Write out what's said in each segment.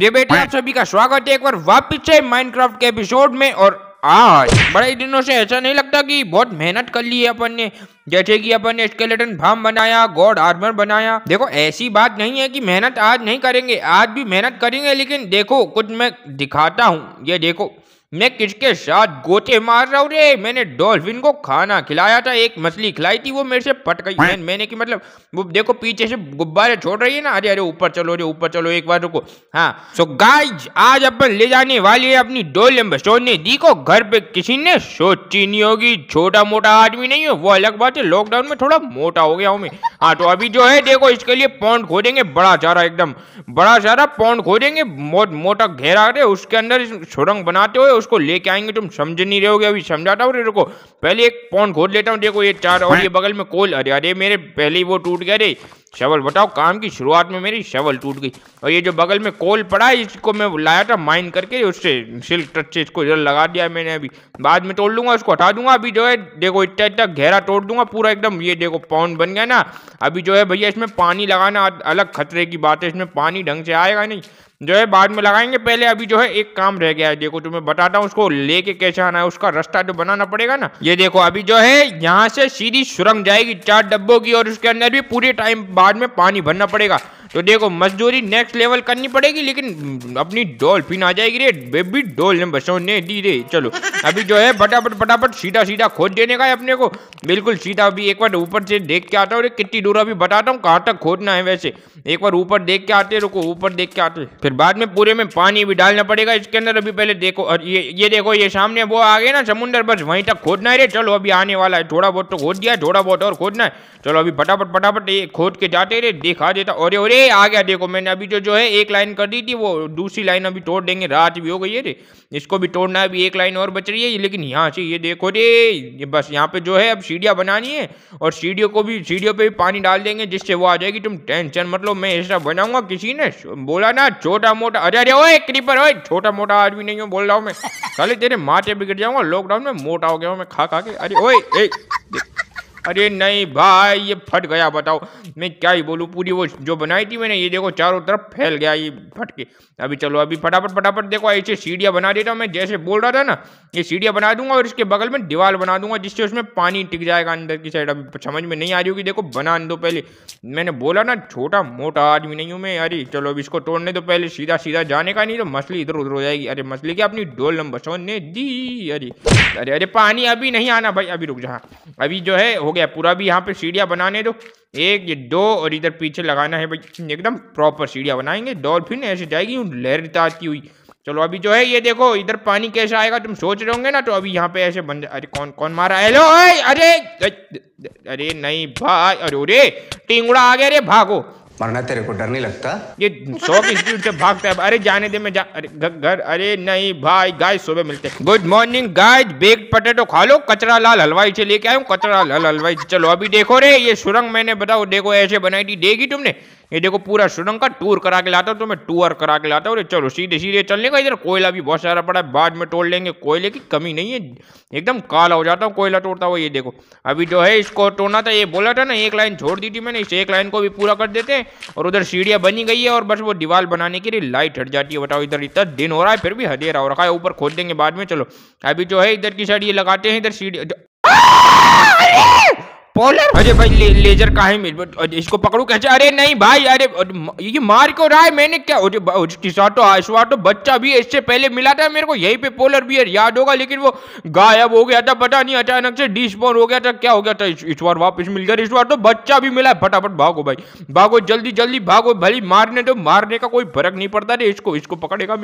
ये बेटे आप सभी का स्वागत है एक बार वापस से माइनक्राफ्ट के एपिसोड में और आज बड़े दिनों से ऐसा नहीं लगता कि बहुत मेहनत कर ली है अपन ने जैसे कि अपन ने स्केलेटन फार्म बनाया गॉड आर्मर बनाया देखो ऐसी बात नहीं है कि मेहनत आज नहीं करेंगे आज भी मेहनत करेंगे लेकिन देखो कुछ मैं दिखाता हूँ ये देखो मैं किसके साथ गोते मार रहा हूँ रे मैंने डॉल्फिन को खाना खिलाया था एक मछली खिलाई थी वो मेरे से पट गई मैं, मैंने की मतलब वो देखो पीछे से गुब्बारे छोड़ रही है ना अरे अरे ऊपर चलो अरे ऊपर चलो एक बार रुको हाँ सो गाइज आज अपन ले जाने वाली है अपनी डोल सोने दी को घर पे किसी ने सोची नहीं होगी छोटा मोटा आदमी नहीं है वो अलग बात है लॉकडाउन में थोड़ा मोटा हो गया हूँ मैं हाँ तो अभी जो है देखो इसके लिए पौंड खोदेंगे बड़ा सारा एकदम बड़ा सारा पौंड खोदेंगे मोटा घेरा उसके अंदर सुरंग बनाते हुए उसको लेके आएंगे तुम समझ नहीं रहोगे अभी समझाता हूँ रुको पहले एक पॉन खोद लेता हूँ देखो ये चार और ये बगल में कोल अरे अरे मेरे पहले ही वो टूट गया रे शवल बताओ काम की शुरुआत में मेरी शवल टूट गई और ये जो बगल में कोल पड़ा है इसको मैं लाया था माइन करके उससे सिल्क टच से इसको इधर लगा दिया मैंने अभी बाद में तोड़ लूंगा उसको हटा दूंगा अभी जो है देखो इतना इतना गहरा तोड़ दूंगा पूरा एकदम ये देखो पाउंड बन गया ना अभी जो है भैया इसमें पानी लगाना अलग खतरे की बात है इसमें पानी ढंग से आएगा नहीं जो है बाद में लगाएंगे पहले अभी जो है एक काम रह गया है देखो तुम्हें बताता हूँ उसको लेके कैसे आना है उसका रास्ता जो बनाना पड़ेगा ना ये देखो अभी जो है यहाँ से सीधी सुरंग जाएगी चार डब्बों की और उसके अंदर भी पूरे टाइम बाद में पानी भरना पड़ेगा तो देखो मजदूरी नेक्स्ट लेवल करनी पड़ेगी लेकिन अपनी डॉल्फिन आ जाएगी रे बेबी डोल ने बसों ने दी रे चलो अभी जो है फटाफट फटाफट सीधा सीधा खोद देने का है अपने को बिल्कुल सीधा अभी एक बार ऊपर से देख के आता हूँ कितनी दूर अभी बताता हूँ कहाँ तक खोदना है वैसे एक बार ऊपर देख के आते रुको ऊपर देख के आते फिर बाद में पूरे में पानी भी डालना पड़ेगा इसके अंदर अभी पहले देखो और ये ये देखो ये सामने वो आ गए ना समुंदर बस वहीं तक खोदना है रे चलो अभी आने वाला है थोड़ा बहुत तो खोद दिया थोड़ा बहुत और खोदना है चलो अभी फटाफट फटाफट ये खोद के जाते रे दिखा देता और अरे आ गया देखो मैंने अभी जो जो है एक लाइन कर दी थी वो दूसरी लाइन अभी तोड़ देंगे रात भी हो गई है रे इसको भी तोड़ना है अभी एक लाइन और बच रही है लेकिन यहाँ से ये देखो रे ये बस यहाँ पे जो है अब सीढ़ियाँ बनानी है और सीढ़ियों को भी सीढ़ियों पर भी पानी डाल देंगे जिससे वो आ जाएगी तुम टेंशन मतलब मैं ऐसा बनाऊंगा किसी ने बोला ना छोटा मोटा अरे अरे ओए क्रीपर ओए छोटा मोटा आदमी नहीं हूँ बोल रहा हूँ मैं खाली तेरे माथे बिगड़ जाऊंगा लॉकडाउन में मोटा हो गया हूँ मैं खा खा के अरे ओए ए, अरे नहीं भाई ये फट गया बताओ मैं क्या ही बोलूँ पूरी वो जो बनाई थी मैंने ये देखो चारों तरफ फैल गया ये फट के अभी चलो अभी फटाफट फटाफट देखो ऐसे सीढ़ियाँ बना देता हूँ मैं जैसे बोल रहा था ना ये सीढ़ियाँ बना दूंगा और इसके बगल में दीवार बना दूंगा जिससे उसमें पानी टिक जाएगा अंदर की साइड अभी समझ में नहीं आ रही होगी देखो बना दो पहले मैंने बोला ना छोटा मोटा आदमी नहीं हूँ मैं अरे चलो अभी इसको तोड़ने तो पहले सीधा सीधा जाने का नहीं तो मछली इधर उधर हो जाएगी अरे मछली की अपनी डोल नंबर सोने दी अरे अरे अरे पानी अभी नहीं आना भाई अभी रुक जा अभी जो है हो गया गया पूरा भी यहाँ पे सीढ़िया बनाने दो एक ये दो और इधर पीछे लगाना है भाई एकदम प्रॉपर सीढ़िया बनाएंगे डॉल्फिन ऐसे जाएगी लहर ताती हुई चलो अभी जो है ये देखो इधर पानी कैसे आएगा तुम सोच रहे होंगे ना तो अभी यहाँ पे ऐसे बंद अरे कौन कौन मारा हेलो अरे अरे नहीं भाई अरे अरे टिंगड़ा आ गया अरे भागो मरना तेरे को डर नहीं लगता ये सौ की स्पीड से भागता है अरे जाने दे मैं जा अरे घर अरे नहीं भाई गाय सुबह मिलते गुड मॉर्निंग गाय बेग पटेटो खा लो कचरा लाल हलवाई से लेके आयो कचरा लाल हलवाई चलो अभी देखो रे ये सुरंग मैंने बताओ देखो ऐसे बनाई थी देगी तुमने ये देखो पूरा श्रीलंका टूर करा के लाता हूँ तो मैं टूर करा के लाता हूँ चलो सीधे सीधे चलने का इधर कोयला भी बहुत सारा पड़ा है बाद में तोड़ लेंगे कोयले की कमी नहीं है एकदम काला हो जाता हूँ कोयला तोड़ता हुआ ये देखो अभी जो है इसको तोड़ना था ये बोला था ना एक लाइन छोड़ दी थी मैंने इस एक लाइन को भी पूरा कर देते हैं और उधर सीढ़ियाँ बनी गई है और बस वो दीवार बनाने के लिए लाइट हट जाती है बताओ इधर इतना दिन हो रहा है फिर भी हदेरा हो रखा है ऊपर खोद देंगे बाद में चलो अभी जो है इधर की साइड ये लगाते हैं इधर सीढ़ी पॉलर अरे भाई ले, लेजर का है इसको पकड़ू कैसे अरे नहीं भाई अरे ये मार क्यों रहा है मैंने क्या टिशाटो आशवाटो तो, तो बच्चा भी इससे पहले मिला था मेरे को यही पे पोलर भी याद होगा लेकिन वो गायब हो गया था पता नहीं अचानक से डिस्पोन हो गया था क्या हो गया था इस बार वापस मिल गया इस बार तो बच्चा भी मिला फटाफट भागो भाई भागो जल्दी जल्दी भागो भली मारने तो मारने का कोई फर्क नहीं पड़ता रे इसको इसको पकड़ेगा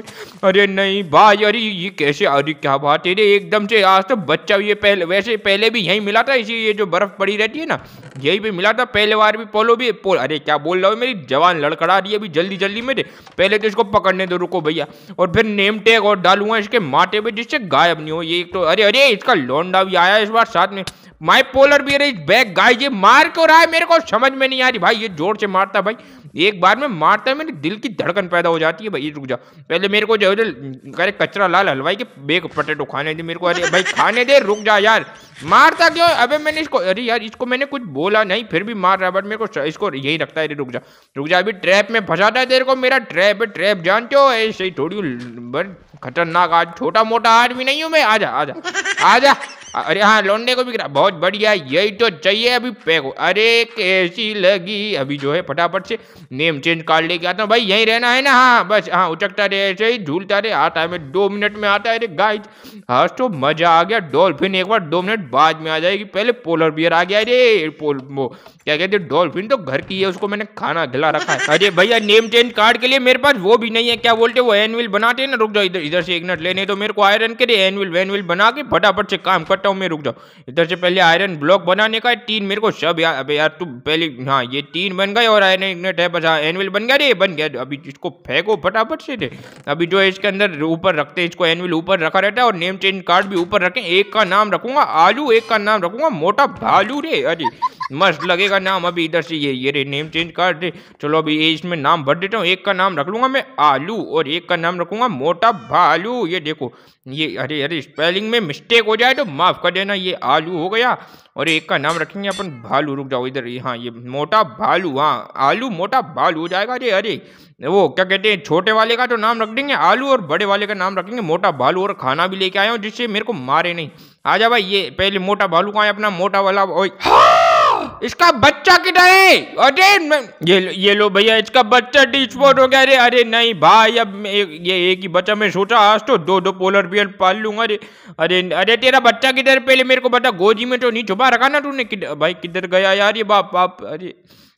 अरे नहीं भाई अरे ये कैसे अरे क्या बात है एकदम से आज तो बच्चा ये पहले वैसे पहले भी यही मिला था इसी ये जो बर्फ पड़ी रही रहती है ना यही भी मिला था पहले बार भी पोलो भी पोल अरे क्या बोल रहा हो मेरी जवान लड़कड़ा रही है अभी जल्दी जल्दी मेरे पहले तो इसको पकड़ने दो रुको भैया और फिर नेम टैग और डालूंगा इसके माटे पे जिससे गायब नहीं हो ये एक तो अरे अरे इसका लोंडा भी आया इस बार साथ में my polar bear is back guys ये मार क्यों रहा है मेरे को समझ में नहीं आ रही भाई ये जोर से मारता भाई एक बार में मारता है मेरे दिल की धड़कन पैदा हो जाती है भाई रुक जा पहले मेरे को जो अरे कचरा लाल हलवाई के बेग पटेटो खाने दे मेरे को अरे भाई खाने दे रुक जा यार मारता क्यों अबे मैंने इसको अरे यार इसको मैंने कुछ बोला नहीं फिर भी मार रहा बट मेरे को इसको यही रखता है अरे रुक जा रुक जा अभी ट्रैप में फंसाता है तेरे को मेरा ट्रैप है ट्रैप जानते हो ऐसे ही थोड़ी बड़ खतरनाक आज छोटा मोटा आदमी नहीं हूँ मैं आजा आजा आजा अरे हाँ लोंडे को भी गिरा बहुत बढ़िया यही तो चाहिए अभी पैको अरे कैसी लगी अभी जो है फटाफट से नेम चेंज कार्ड लेके आता हूँ भाई यहीं रहना है ना हाँ बस हाँ उचकता रहे ऐसे ही झूलता रहे आता है मैं दो मिनट में आता है अरे गाय हाँ तो मजा आ गया डॉल्फिन एक बार दो मिनट बाद में आ जाएगी पहले पोलर बियर आ गया अरे पोल वो क्या कहते हैं डॉल्फिन तो घर की है उसको मैंने खाना खिला रखा है अरे भैया नेम चेंज कार्ड के लिए मेरे पास वो भी नहीं है क्या बोलते वो एनविल बनाते हैं ना रुक जाओ इधर इधर से एक मिनट लेने तो मेरे को आयरन के लिए एनविल वेनविल बना के फटाफट से काम कर करता हूँ मैं रुक जाओ इधर से पहले आयरन ब्लॉक बनाने का है तीन मेरे को सब यार अबे यार तू पहले हाँ ये तीन बन गए और आयरन इग्नेट है बस एनविल हाँ, बन गया रे बन गया अभी इसको फेंको फटाफट से रे अभी जो है इसके अंदर ऊपर रखते हैं इसको एनविल ऊपर रखा रहता है और नेम चेंज कार्ड भी ऊपर रखें एक का नाम रखूंगा आलू एक का नाम रखूंगा मोटा भालू रे अरे मस्त लगेगा नाम अभी इधर से ये ये रे नेम चेंज कर दे चलो अभी ये इसमें नाम भर देता हूँ एक का नाम रख लूंगा मैं आलू और एक का नाम रखूंगा मोटा भालू ये देखो ये अरे अरे स्पेलिंग में मिस्टेक हो जाए तो माफ़ कर देना ये आलू हो गया और एक का नाम रखेंगे अपन भालू रुक जाओ इधर हाँ ये मोटा भालू हाँ आलू मोटा भालू हो जाएगा अरे अरे वो क्या कहते हैं छोटे वाले का तो नाम रख देंगे आलू और बड़े वाले का नाम रखेंगे मोटा भालू और खाना भी लेके आया हूँ जिससे मेरे को मारे नहीं आ जा भाई ये पहले मोटा भालू का है अपना मोटा वाला हाँ! इसका बच्चा किधर है अरे ये ये लो भैया इसका बच्चा डिस्पोर्ट हो गया अरे अरे नहीं भाई अब ये एक ही बच्चा मैं सोचा आज तो दो दो पोलर बियर पाल लूंगा अरे अरे अरे तेरा बच्चा किधर पहले मेरे को बता गोजी में तो नहीं छुपा रखा ना तूने किधर भाई किधर गया यार ये बाप बाप अरे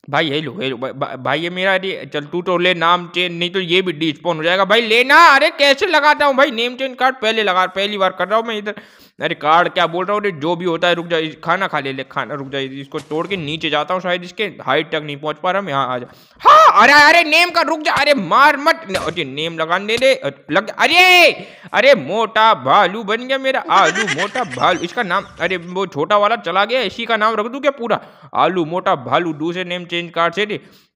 भाई हेलो हेलो ये भाई ये मेरा अरे चल तू तो ले नाम चेंज नहीं तो ये भी डिस्पोन हो जाएगा भाई लेना अरे कैसे लगाता हूँ भाई नेम चेंज कार्ड पहले लगा पहली बार कर रहा हूँ मैं इधर अरे कार्ड क्या बोल रहा हूँ जो भी होता है रुक जाए खाना खा ले ले खाना रुक जाए इसको तोड़ के नीचे जाता हूँ शायद इसके हाइट तक नहीं पहुँच पा रहा हम यहाँ आ जा हाँ अरे अरे नेम का रुक जा अरे मार मत अरे नेम लगा दे लग अरे अरे मोटा भालू बन गया मेरा आलू मोटा भालू इसका नाम अरे वो छोटा वाला चला गया इसी का नाम रख दूँ क्या पूरा आलू मोटा भालू दूसरे नेम चेंज कार्ड से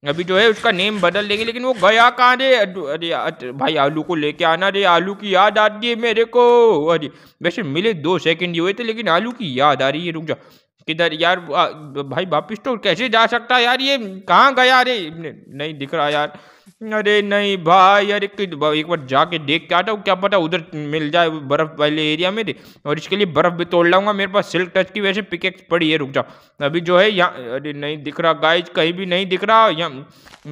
अभी जो है उसका नेम बदल देंगे लेकिन वो गया कहाँ रे अरे भाई आलू को लेके आना रे आलू की याद आ रही है मेरे को अरे वैसे मिले दो सेकंड ही हुए थे लेकिन आलू की याद आ रही है रुक जा किधर यार भाई वापिस तो कैसे जा सकता है यार ये कहाँ गया अरे नहीं दिख रहा यार अरे नहीं भाई यार एक बार जाके देख के आता हूँ क्या पता उधर मिल जाए बर्फ़ वाले एरिया में और इसके लिए बर्फ़ भी तोड़ लाऊंगा मेरे पास सिल्क टच की वजह से पिकेक्स पड़ी है रुक जाओ अभी जो है यहाँ अरे नहीं दिख रहा गाइज कहीं भी नहीं दिख रहा यहाँ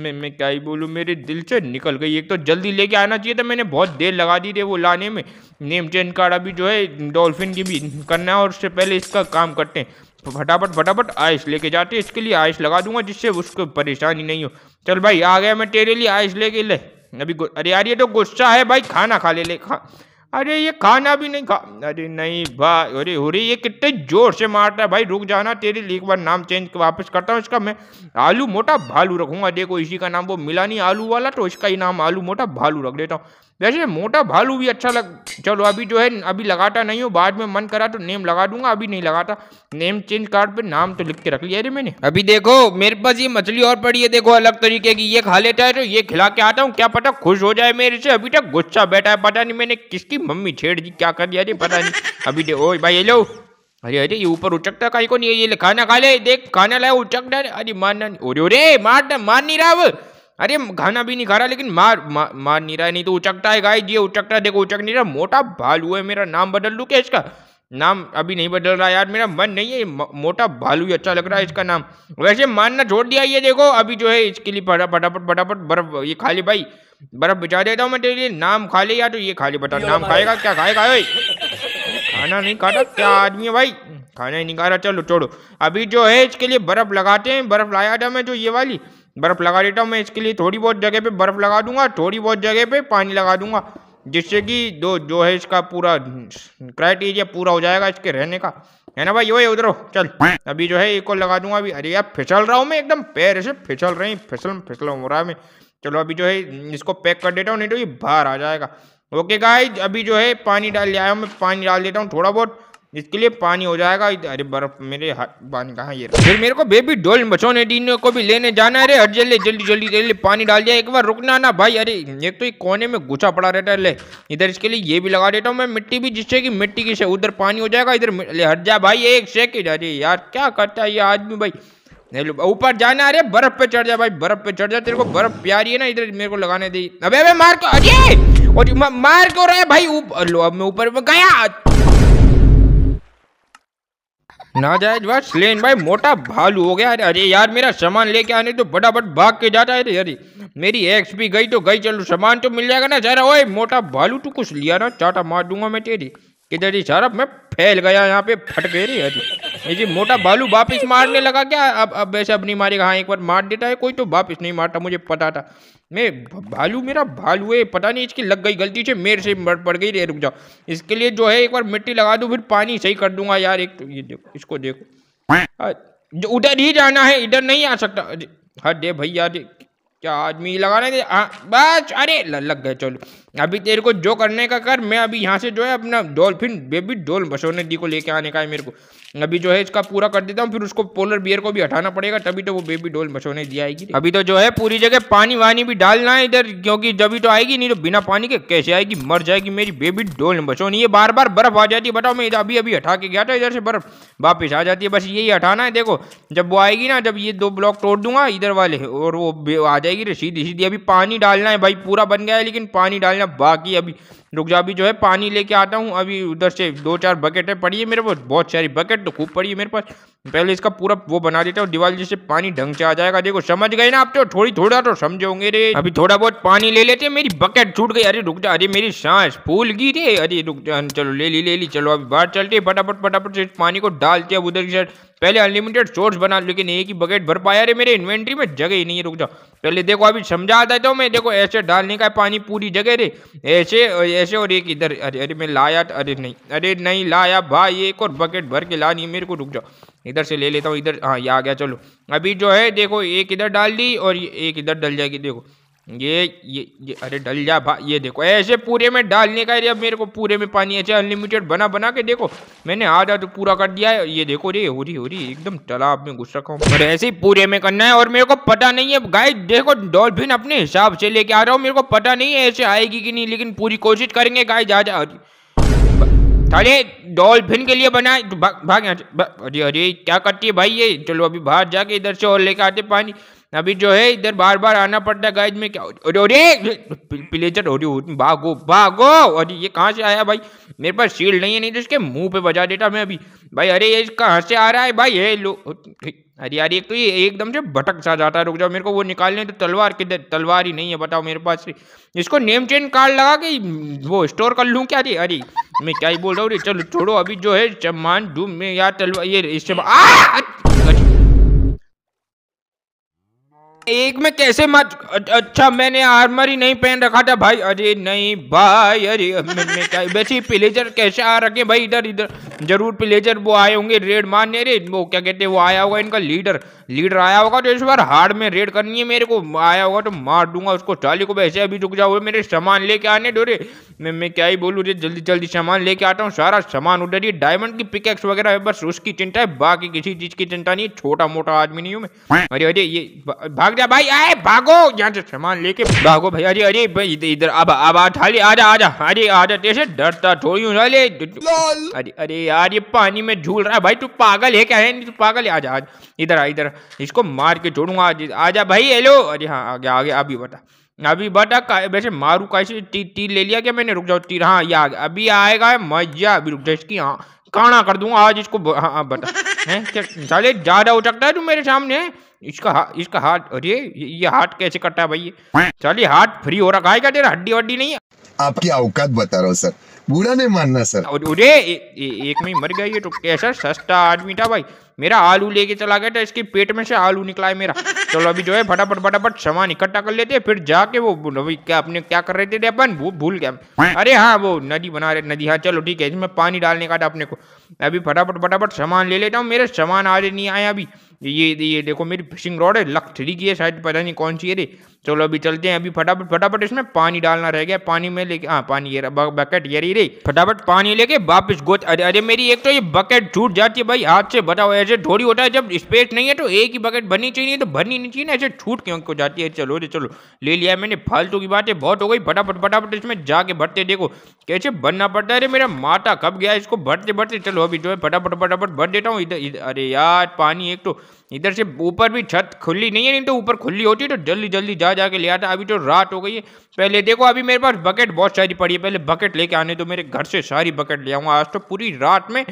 मैं मैं क्या ही बोलूँ मेरे दिल से निकल गई एक तो जल्दी लेके आना चाहिए था मैंने बहुत देर लगा दी थी वो लाने में नेम चेंज कार्ड अभी जो है डॉल्फिन की भी करना है और उससे पहले इसका काम करते हैं तो फटाफट फटाफट आइस लेके जाते इसके लिए आइस लगा दूंगा जिससे उसको परेशानी नहीं हो चल भाई आ गया मैं तेरे लिए आइस लेके ले अभी अरे यार ये तो गुस्सा है भाई खाना खा ले ले खा अरे ये खाना भी नहीं खा अरे नहीं भाई अरे हो ये कितने जोर से मारता है भाई रुक जाना तेरे लिए एक बार नाम चेंज वापस करता हूँ इसका मैं आलू मोटा भालू रखूँगा देखो इसी का नाम वो मिला नहीं आलू वाला तो इसका ही नाम आलू मोटा भालू रख देता हूँ वैसे मोटा भालू भी अच्छा लग चलो अभी जो है अभी लगाता नहीं हो बाद में मन करा तो नेम लगा दूंगा अभी नहीं लगाता नेम चेंज कार्ड पे नाम तो लिख के रख लिया अरे मैंने अभी देखो मेरे पास ये मछली और पड़ी है देखो अलग तरीके की ये खा लेता है तो ये खिला के आता हूँ क्या पता खुश हो जाए मेरे से अभी तक गुस्सा बैठा है पता नहीं मैंने किसकी मम्मी छेड़ दी क्या कर दिया अरे पता नहीं अभी देखो भाई ये लो अरे अरे ये ऊपर उचकता कहीं को नहीं ये खाना खा ले देख खाना लाया उचकता अरे मारना नहीं अरे अरे मारना मार नहीं रहा अरे खाना भी नहीं खा रहा लेकिन मार मा, मार नहीं रहा नहीं तो उचकता है गाय ये उचकता है देखो उचक नहीं रहा मोटा भालू है मेरा नाम बदल लू क्या इसका नाम अभी नहीं बदल रहा यार मेरा मन नहीं है मोटा भालू ही अच्छा लग रहा है इसका नाम वैसे मानना छोड़ दिया ये देखो अभी जो है इसके लिए फटाफट फटाफट बर्फ ये खा ले भाई बर्फ बिछा देता हूँ मैं तेरे लिए नाम खा ले यार तो ये खा ले बता नाम खाएगा क्या खाएगा भाई खाना नहीं खाता क्या आदमी है भाई खाना ही नहीं खा रहा चलो छोड़ो अभी जो है इसके लिए बर्फ लगाते हैं बर्फ लाया था मैं जो ये वाली बर्फ़ लगा देता हूँ मैं इसके लिए थोड़ी बहुत जगह पे बर्फ़ लगा दूंगा थोड़ी बहुत जगह पे पानी लगा दूंगा जिससे कि दो जो है इसका पूरा क्राइटेरिया पूरा हो जाएगा इसके रहने का है ना भाई उधर हो चल अभी जो है एक और लगा दूंगा अभी अरे यार फिसल रहा हूँ मैं एकदम पैर से फिसल रही फिसल फिसल हो रहा है मैं चलो अभी जो है इसको पैक कर देता हूँ नहीं तो ये बाहर आ जाएगा ओके गाय अभी जो है पानी डाल लिया मैं पानी डाल देता हूँ थोड़ा बहुत इसके लिए पानी हो जाएगा अरे बर्फ मेरे हाथ पानी कहाँ ये फिर मेरे को बेबी डोल बचोने डीनो को भी लेने जाना है अरे हट जल्दी जल्दी जल्दी जल्दी पानी डाल दिया एक बार रुकना ना भाई अरे एक तो एक कोने में घुसा पड़ा रहता है ले इधर इसके लिए ये भी लगा देता हूँ मैं मिट्टी भी जिससे कि मिट्टी की से उधर पानी हो जाएगा इधर ले हट जा भाई एक सेकेंड अरे यार क्या करता है ये आदमी भाई ऊपर जाना अरे बर्फ पे चढ़ जा भाई बर्फ पे चढ़ जा तेरे को बर्फ प्यारी है ना इधर मेरे को लगाने दी अबे अबे मार को अरे और मार क्यों रहा है भाई लो अब मैं ऊपर गया नाजायज बात स्लेन भाई मोटा भालू हो गया अरे यार मेरा सामान लेके आने तो फटाफट भाग के जाता है अरे मेरी एक्स भी गई तो गई चलो सामान तो मिल जाएगा ना जरा ओए मोटा भालू तू कुछ लिया ना चाटा मार दूंगा मैं तेरी किधर जी सारा मैं फैल गया यहाँ पे रही है ये जी मोटा बालू वापिस मारने लगा क्या अब अब वैसे अब नहीं मारेगा हाँ एक बार मार देता है कोई तो वापिस नहीं मारता मुझे पता था मैं भालू मेरा भालू है पता नहीं इसकी लग गई गलती से मेरे से मर पड़ गई रे रुक जाओ इसके लिए जो है एक बार मिट्टी लगा दूँ फिर पानी सही कर दूंगा यार एक तो ये देखो इसको देखो जो उधर ही जाना है इधर नहीं आ सकता हाँ दे भैया क्या आदमी लगा रहे थे हाँ, बस अरे लग गए चलो अभी तेरे को जो करने का कर मैं अभी यहाँ से जो है अपना डॉल्फिन बेबी डोल बसोने दी को लेके आने का है मेरे को अभी जो है इसका पूरा कर देता हूँ फिर उसको पोलर बियर को भी हटाना पड़ेगा तभी तो वो बेबी डोल बसोने दी आएगी अभी तो जो है पूरी जगह पानी वानी भी डालना है इधर क्योंकि जब तो आएगी नहीं तो बिना पानी के कैसे आएगी मर जाएगी मेरी बेबी डोल बसोनी ये बार बार बर्फ आ जाती है बताओ मैं अभी अभी हटा के गया था इधर से बर्फ वापिस आ जाती है बस यही हटाना है देखो जब वो आएगी ना जब ये दो ब्लॉक तोड़ दूंगा इधर वाले और वो आ जाएगी रसीदी अभी पानी डालना है भाई पूरा बन गया है लेकिन पानी डालना बाकी अभी रुक जाओ अभी जो है पानी लेके आता हूँ अभी उधर से दो चार बकेट है पड़ी है मेरे पास बहुत सारी बकेट तो खूब पड़ी है मेरे पास पहले इसका पूरा वो बना देता हूँ दिवाली जैसे पानी ढंग से आ जाएगा देखो समझ गए ना आप तो थोड़ी थोड़ा तो समझे होंगे रे अभी थोड़ा बहुत पानी ले लेते मेरी बकेट छूट गई अरे रुक जा अरे मेरी सांस फूल गई रे अरे रुक जा चलो ले ली ले ली चलो अभी बाहर चलते फटाफट फटाफट से पानी को डालते अब उधर की साइड पहले अनलिमिटेड सोर्स बना लेकिन एक ही बकेट भर पाया रे मेरे इन्वेंट्री में जगह ही नहीं है रुक जाओ पहले देखो अभी समझा देता हूँ मैं देखो ऐसे डालने का पानी पूरी जगह रे ऐसे ऐसे और एक इधर अरे अरे मैं लाया अरे नहीं अरे नहीं लाया भाई एक और बकेट भर के ला नहीं मेरे को रुक जाओ इधर से ले लेता हूँ इधर हाँ ये आ गया चलो अभी जो है देखो एक इधर डाल दी और एक इधर डल जाएगी देखो ये ये ये अरे डल जा भा ये देखो ऐसे पूरे में डालने का अब मेरे को पूरे में पानी ऐसे अनलिमिटेड बना बना के देखो मैंने आधा तो पूरा कर दिया है ये देखो रे हो रही हो रही एकदम तालाब में घुस रखा हूँ और ऐसे ही पूरे में करना है और मेरे को पता नहीं है गाय देखो डॉल्फिन अपने हिसाब से लेके आ रहा हूँ मेरे को पता नहीं है ऐसे आएगी कि नहीं लेकिन पूरी कोशिश करेंगे गाय जा जा अरे डॉल्फिन के लिए बना तो भाग अरे अरे क्या करती है भाई ये चलो अभी बाहर जाके इधर से और लेके आते पानी अभी जो है इधर बार बार आना पड़ता है गाइज में क्या अरे प्लेजर हो रही भागो भागो अरे ये कहाँ से आया भाई मेरे पास शील्ड नहीं है नहीं तो इसके मुंह पे बजा देता मैं अभी भाई अरे ये कहाँ से आ रहा है भाई ये लो अरे यार एक तो ये एकदम से भटक सा जाता है रुक जाओ मेरे को वो निकालने तो तलवार किधर तलवार ही नहीं है बताओ मेरे पास इसको नेम चेन कार्ड लगा के वो स्टोर कर लूँ क्या अरे अरे मैं क्या ही बोल रहा हूँ चलो छोड़ो अभी जो है चमान डूब में यार तलवार ये इससे एक में कैसे मत अच्छा मैंने आर्मर ही नहीं पहन रखा था भाई अरे नहीं भाई अरे वैसे प्लेजर कैसे आ रखे भाई इधर इधर जरूर प्लेजर वो आए होंगे रेड मारने रे वो क्या कहते हैं वो आया होगा इनका लीडर लीडर आया होगा तो इस बार हार्ड में रेड करनी है मेरे को आया होगा तो मार दूंगा उसको चाली को वैसे अभी रुक जाओ मेरे सामान लेके आने डोरे मैं मैं क्या ही बोलूँ रे जल्दी जल्दी सामान लेके आता हूँ सारा सामान उधर ही डायमंड की पिकेक्स वगैरह है बस उसकी चिंता है बाकी किसी चीज़ की चिंता नहीं छोटा मोटा आदमी नहीं हूँ मैं अरे अरे ये भाग जा भाई आए भागो यहाँ से सामान लेके भागो भाई अरे अरे भाई इधर अब अब आ आजा आजा अरे आजा जैसे डरता थोड़ी हूँ अरे अरे यार ये पानी में झूल रहा है भाई तू पागल है क्या है नहीं तू पागल है आजा आजा इधर आ इधर इसको मार के छोड़ूंगा आज आजा भाई हेलो अरे हाँ आ गया आ गया अभी बता अभी बता वैसे मारू कैसे ती, तीर ले लिया क्या मैंने रुक जाओ तीर हाँ ये आ गया अभी आएगा मजा अभी रुक जाओ इसकी हाँ काना कर दूंगा आज इसको हाँ, हाँ बता है क्या साले ज़्यादा हो सकता है तू मेरे सामने इसका हा, इसका हाथ अरे ये हाथ कैसे कटा है भाई ये साले हाथ फ्री हो रखा है क्या तेरा हड्डी वड्डी नहीं है आपकी औकात बता रहा हूँ सर बुरा नहीं मानना सर अरे एक में मर गई है तो कैसा सस्ता आदमी था भाई मेरा आलू लेके चला गया था इसके पेट में से आलू निकला है मेरा चलो अभी जो है फटाफट फटाफट सामान इकट्ठा कर लेते हैं फिर जाके वो अभी क्या अपने क्या कर रहे थे अपन वो भूल गया अरे हाँ वो नदी बना रहे नदी हाँ चलो ठीक है इसमें पानी डालने का था अपने को अभी फटाफट फटाफट सामान ले लेता हूँ मेरे सामान आ नहीं आया अभी ये ये देखो मेरी फिशिंग रॉड है लक थ्री की है शायद पता नहीं कौन सी है रे चलो अभी चलते हैं अभी फटाफट फटाफट इसमें पानी डालना रह गया पानी में लेके हाँ पानी ये बकेट ये रही रही फटाफट पानी लेके वापस गोच अरे अरे मेरी एक तो ये बकेट छूट जाती है भाई हाथ से बताओ ऐसे थोड़ी होता है जब स्पेस नहीं है तो एक ही बकेट भरनी चाहिए तो भरनी नहीं चाहिए ना ऐसे छूट क्यों क्यों जाती है चलो रे चलो ले लिया मैंने फालतू की बात बहुत हो गई फटाफट फटाफट इसमें जाके भरते देखो कैसे भरना पड़ता है अरे मेरा माता कब गया इसको भरते भरते चलो अभी जो है फटाफट फटाफट भर देता हूँ इधर अरे यार पानी एक तो इधर से ऊपर भी छत खुली नहीं है नहीं तो ऊपर खुली होती है तो जल्दी जल्दी जा जाके ले आता अभी तो रात हो गई है पहले देखो अभी मेरे पास बकेट बहुत सारी पड़ी है पहले बकेट लेके आने तो मेरे घर से सारी बकेट ले आऊँगा आज तो पूरी रात में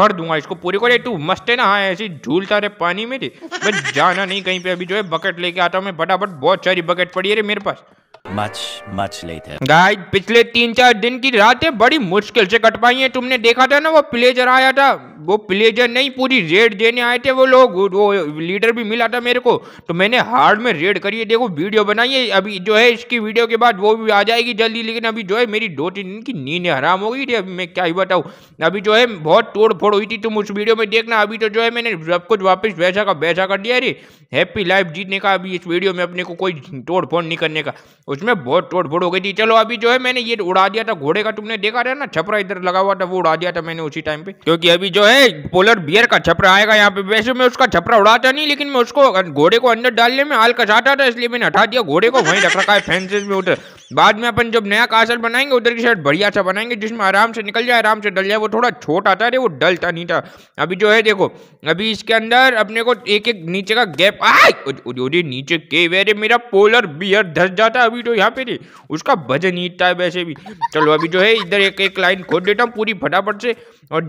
भर दूंगा इसको पूरी को तू मस्त है ना हाँ ऐसे झूलता रहे पानी में बस जाना नहीं कहीं पर अभी जो है बकेट लेके आता हूँ मैं फटाफट बहुत सारी बकेट पड़ी है रे मेरे पास मच मच लेटर गाइड पिछले तीन चार दिन की रातें बड़ी मुश्किल से कट पाई है तुमने देखा था ना वो प्लेजर आया था वो प्लेजर नहीं पूरी रेड देने आए थे वो लोग वो लीडर भी मिला था मेरे को तो मैंने हार्ड में रेड करी है देखो वीडियो बनाई है अभी जो है इसकी वीडियो के बाद वो भी आ जाएगी जल्दी लेकिन अभी जो है मेरी दो तीन दिन की नींद हराम हो गई थी अभी मैं क्या ही बताऊँ अभी जो है बहुत तोड़ फोड़ हुई थी तुम उस वीडियो में देखना अभी तो जो है मैंने सब कुछ वापस वैसा का वैसा कर दिया अरे हैप्पी लाइफ जीतने का अभी इस वीडियो में अपने को कोई तोड़ फोड़ नहीं करने का उसमें बहुत तोड़ फोड़ हो गई थी चलो अभी जो है मैंने ये उड़ा दिया था घोड़े का तुमने देखा था ना छपरा इधर लगा हुआ था वो उड़ा दिया था मैंने उसी टाइम पे क्योंकि अभी जो है पोलर बियर का छपरा आएगा यहाँ पे वैसे मैं उसका छपरा उड़ाता नहीं लेकिन मैं उसको घोड़े को अंदर डालने में हाल कसाता था इसलिए मैंने हटा दिया घोड़े को वहीं रख रखा है फेंसेस में उधर बाद में अपन जब नया कासल बनाएंगे उधर की साइड बढ़िया सा बनाएंगे जिसमें आराम से निकल जाए आराम से डल जाए वो थोड़ा छोटा था अरे वो डलता नहीं था अभी जो है देखो अभी इसके अंदर अपने को एक एक नीचे का गैप आए नीचे के वेरे मेरा पोलर बियर धस जाता है अभी जो तो यहाँ पे उसका वजन ही है वैसे भी चलो अभी जो है इधर एक एक लाइन खोद देता हूँ पूरी फटाफट से और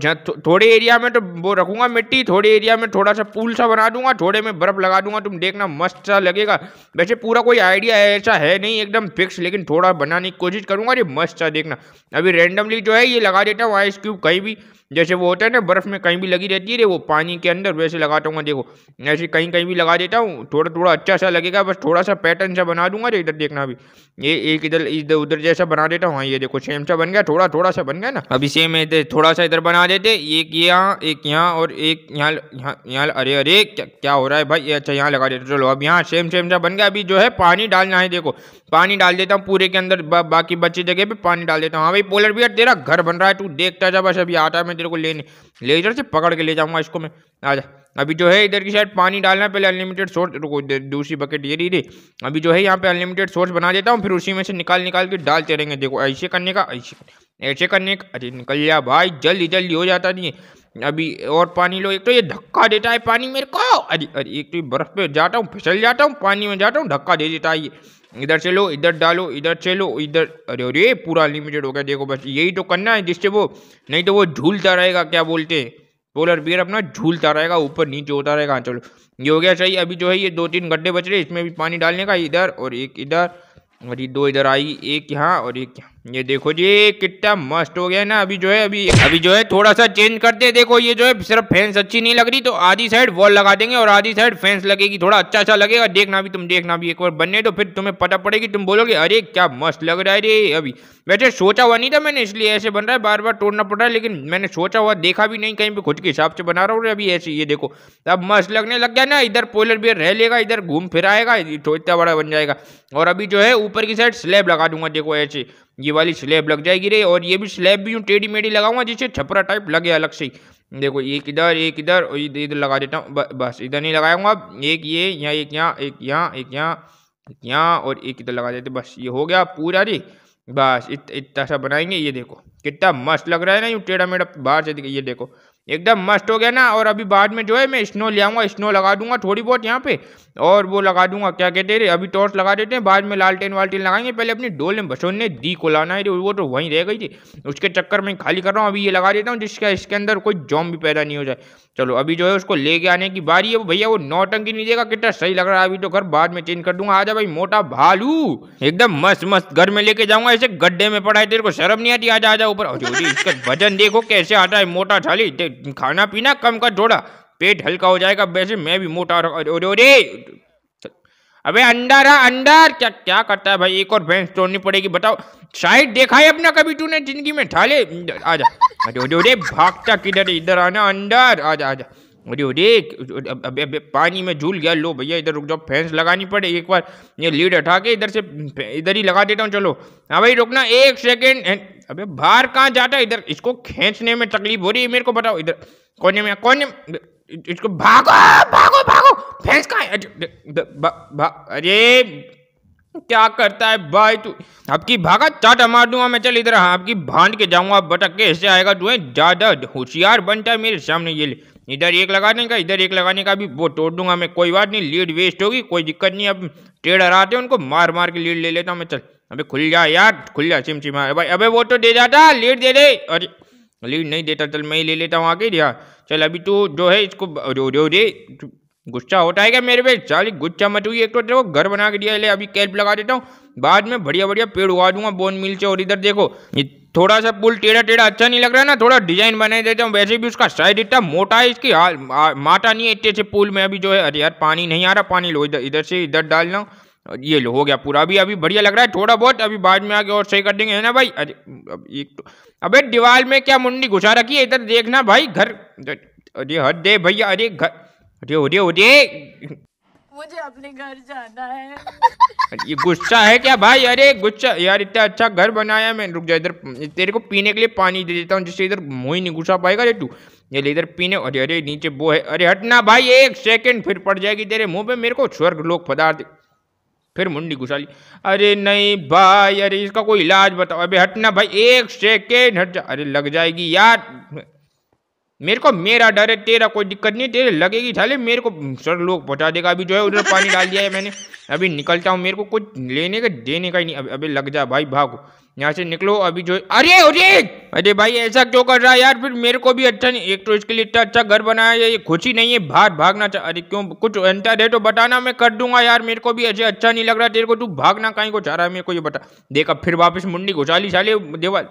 थोड़े एरिया में तो वो रखूंगा मिट्टी थोड़े एरिया में थोड़ा सा पुल सा बना दूंगा थोड़े में बर्फ लगा दूंगा तुम देखना मस्त सा लगेगा वैसे पूरा कोई आइडिया ऐसा है नहीं एकदम फिक्स लेकिन थोड़ा बनाने की कोशिश करूंगा अरे मस्त सा देखना अभी रेंडमली जो है ये लगा देता हूँ आइस क्यूब कहीं भी जैसे वो होता है ना बर्फ़ में कहीं भी लगी रहती है वो पानी के अंदर वैसे लगाता हूँ देखो ऐसे कहीं कहीं भी लगा देता हूँ थोड़ा थोड़ा अच्छा सा लगेगा बस थोड़ा सा पैटर्न सा बना दूंगा तो इधर देखना अभी ये एक इधर इधर उधर जैसा बना देता हूँ हाँ ये देखो सेम सा बन गया थोड़ा थोड़ा सा बन गया ना अभी सेम इधर थोड़ा सा इधर बना देते एक यहाँ एक यहाँ और एक यहाँ यहाँ यहाँ अरे अरे क्या हो रहा है भाई अच्छा यहाँ लगा देते चलो अब यहाँ सेम सेम सा बन गया अभी जो है पानी डालना है देखो पानी डाल देता हूँ पूरे के अंदर बाकी बची जगह पे पानी डाल देता हूँ हाँ भाई पोलर बियर तेरा घर बन रहा है तू देखता जा बस अभी आता है मैं मैं तेरे को लेने लेजर से पकड़ के ले जाऊंगा इसको मैं आजा अभी जो है इधर की साइड पानी डालना पहले अनलिमिटेड सोर्स रुको दूसरी बकेट ये दी अभी जो है यहाँ पे अनलिमिटेड सोर्स बना देता हूँ फिर उसी में से निकाल निकाल के डालते रहेंगे देखो ऐसे करने का ऐसे ऐसे करने का अरे निकल गया भाई जल्दी जल्दी हो जाता नहीं अभी और पानी लो एक तो ये धक्का देता है पानी मेरे को अरे अरे एक तो बर्फ पे जाता हूँ फिसल जाता हूँ पानी में जाता हूँ धक्का दे देता है ये इधर चलो इधर डालो इधर चलो इधर अरे अरे पूरा लिमिटेड हो गया देखो बस यही तो करना है जिससे वो नहीं तो वो झूलता रहेगा क्या बोलते हैं पोलर बियर अपना झूलता रहेगा ऊपर नीचे होता रहेगा हाँ, चलो ये हो गया सही अभी जो है ये दो तीन गड्ढे बच रहे इसमें भी पानी डालने का इधर और एक इधर और ये दो इधर आई एक यहाँ और एक यहाँ ये देखो जी कितना मस्त हो गया ना अभी जो है अभी अभी जो है थोड़ा सा चेंज करते देखो ये जो है सिर्फ फैंस अच्छी नहीं लग रही तो आधी साइड वॉल लगा देंगे और आधी साइड फैंस लगेगी थोड़ा अच्छा सा लगेगा देखना भी तुम देखना भी एक बार बनने तो फिर तुम्हें पता पड़ेगी तुम बोलोगे अरे क्या मस्त लग रहा है रे अभी वैसे सोचा हुआ नहीं था मैंने इसलिए ऐसे बन रहा है बार बार तोड़ना पड़ रहा है लेकिन मैंने सोचा हुआ देखा भी नहीं कहीं पर खुद के हिसाब से बना रहा हूँ अभी ऐसे ये देखो अब मस्त लगने लग गया ना इधर पोलर बियर रह लेगा इधर घूम फिर आएगा तो इतना बड़ा बन जाएगा और अभी जो है ऊपर की साइड स्लैब लगा दूंगा देखो ऐसे ये वाली स्लैब लग जाएगी रे और ये भी स्लैब भी यूँ टेढ़ी मेढ़ी लगाऊंगा जिससे छपरा टाइप लगे अलग से देखो एक इधर एक इधर और इधर इधर लगा देता हूँ बस इधर नहीं लगाऊंगा एक ये यहाँ एक यहाँ एक यहाँ एक यहाँ एक यहाँ और एक इधर लगा देते बस ये हो गया पूरा रे बस इतना सा बनाएंगे ये देखो कितना मस्त लग रहा है ना यूँ टेढ़ा मेढ़ा बाहर से ये देखो एकदम मस्त हो गया ना और अभी बाद में जो है मैं स्नो ले आऊँगा स्नो लगा दूंगा थोड़ी बहुत यहाँ पे और वो लगा दूंगा क्या कहते हैं अभी टॉर्च लगा देते हैं बाद में लालटेन वालटेन लगाएंगे पहले अपनी डोल में बसोन ने दी को लाना है वो तो वहीं रह गई थी उसके चक्कर में खाली कर रहा हूँ अभी ये लगा देता हूँ जिसका इसके अंदर कोई जॉम भी पैदा नहीं हो जाए चलो अभी जो है उसको लेके आने की बारी है भैया वो नौ टंकी नहीं देगा कितना सही लग रहा है अभी तो घर बाद में चेंज कर दूंगा आजा भाई मोटा भालू एकदम मस्त मस्त घर में लेके जाऊंगा ऐसे गड्ढे में पड़ा है तेरे को शर्म नहीं आती आजा आजा ऊपर इसका वजन देखो कैसे आता है मोटा छाली खाना पीना कम कर थोड़ा पेट हल्का हो जाएगा वैसे मैं भी मोटा अरे अबे अंडर है अंडर क्या क्या करता है भाई एक और भैंस तोड़नी पड़ेगी बताओ साइड देखा है अपना कभी तूने जिंदगी में ठाले आजा अरे भागता किधर इधर आना अंडर आजा आजा अरे अरे अब अब, अब पानी में झूल गया लो भैया इधर रुक जाओ फैंस लगानी पड़े एक बार ये लीड हटा के इधर से इधर ही लगा देता हूँ चलो हाँ भाई रुकना एक सेकेंड अबे बाहर कहाँ जाता है इधर इसको खींचने में तकलीफ हो रही है मेरे को बताओ इधर कोने में कोने इसको भागो भागो भागो फैंस कहाँ अरे क्या करता है भाई तू आपकी भागा चाटा मार दूंगा मैं चल इधर हाँ आपकी भांड के जाऊंगा बटक के ऐसे आएगा तू है ज़्यादा होशियार बनता है मेरे सामने ये ले इधर एक लगाने का इधर एक लगाने का भी वो तोड़ दूंगा मैं कोई बात नहीं लीड वेस्ट होगी कोई दिक्कत नहीं अब ट्रेडर आते हैं उनको मार मार के लीड ले लेता हूँ मैं चल अबे खुल जा यार खुल जा चिम चिमा भाई अबे वो तो दे जाता लीड दे दे अरे लीड नहीं देता चल मैं ही ले लेता हूँ आके यार चल अभी तू जो है इसको रो दे गुस्सा होता है क्या मेरे पे चाली गुस्सा मत हुई एक तो देखो घर बना के दिया ले अभी कैल्प लगा देता हूँ बाद में बढ़िया बढ़िया पेड़ उगा दूंगा बोन मिल से और इधर देखो थोड़ा सा पुल टेढ़ा टेढ़ा अच्छा नहीं लग रहा है ना थोड़ा डिजाइन बनाए देता हूँ वैसे भी उसका साइड इतना मोटा है इसकी आ, माटा नहीं है इतने से पुल में अभी जो है अरे यार पानी नहीं आ रहा पानी लो इधर इधर से इधर डालना ये लो हो गया पूरा अभी अभी बढ़िया लग रहा है थोड़ा बहुत अभी बाद में आगे और सही कर देंगे है ना भाई अरे अब एक तो अबे दीवार में क्या मुंडी घुसा रखी है इधर देखना भाई घर अरे हद दे भैया अरे घर अरे अरे अरे मुझे अपने घर जाना है ये गुस्सा है क्या भाई अरे गुस्सा यार इतना अच्छा घर बनाया मैं रुक जा इधर तेरे को पीने के लिए पानी दे देता हूँ जिससे इधर मोही नहीं घुसा पाएगा रे तू ये ले इधर पीने अरे अरे नीचे वो है अरे हटना भाई एक सेकंड फिर पड़ जाएगी तेरे मुंह पे मेरे को स्वर्ग लोग पदार्थ फिर मुंडी घुसा ली अरे नहीं भाई अरे इसका कोई इलाज बताओ अभी हटना भाई एक सेकेंड हट जा अरे लग जाएगी यार मेरे को मेरा डर है तेरा कोई दिक्कत नहीं तेरे लगेगी साले मेरे को सर लोग पहुँचा देगा अभी जो है उधर पानी डाल दिया है मैंने अभी निकलता हूँ मेरे को कुछ लेने का देने का ही नहीं अभी अभी लग जा भाई भागो यहाँ से निकलो अभी जो अरे अरे अरे भाई ऐसा क्यों कर रहा है यार फिर मेरे को भी अच्छा नहीं एक तो इसके लिए इतना अच्छा घर बनाया है ये खुशी नहीं है बाहर भागना चाह अरे क्यों कुछ अंतर है तो बताना मैं कर दूंगा यार मेरे को भी ऐसे अच्छा नहीं लग रहा तेरे को तू भागना कहीं को चाह रहा है मेरे को ये बता देखा फिर वापस मुंडी घुसा ली साले देवा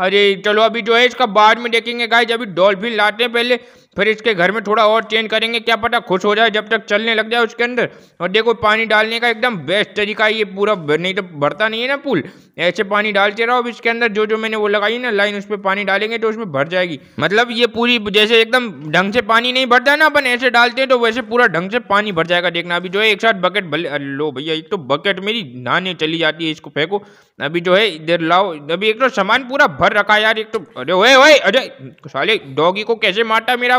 अरे चलो अभी जो है इसका बाद में देखेंगे गाइज अभी डॉल्फिन लाते हैं पहले फिर इसके घर में थोड़ा और चेंज करेंगे क्या पता खुश हो जाए जब तक चलने लग जाए उसके अंदर और देखो पानी डालने का एकदम बेस्ट तरीका है ये पूरा नहीं तो भरता नहीं है ना पुल ऐसे पानी डालते रहो अब इसके अंदर जो जो मैंने वो लगाई ना लाइन उस पर पानी डालेंगे तो उसमें भर जाएगी मतलब ये पूरी जैसे एकदम ढंग से पानी नहीं भरता ना अपन ऐसे डालते हैं तो वैसे पूरा ढंग से पानी भर जाएगा देखना अभी जो है एक साथ बकेट भले लो भैया एक तो बकेट मेरी नहाने चली जाती है इसको फेंको अभी जो है इधर लाओ अभी एक तो सामान पूरा भर रखा यार एक तो अरे वो ओए अजय साले डॉगी को कैसे मारता मेरा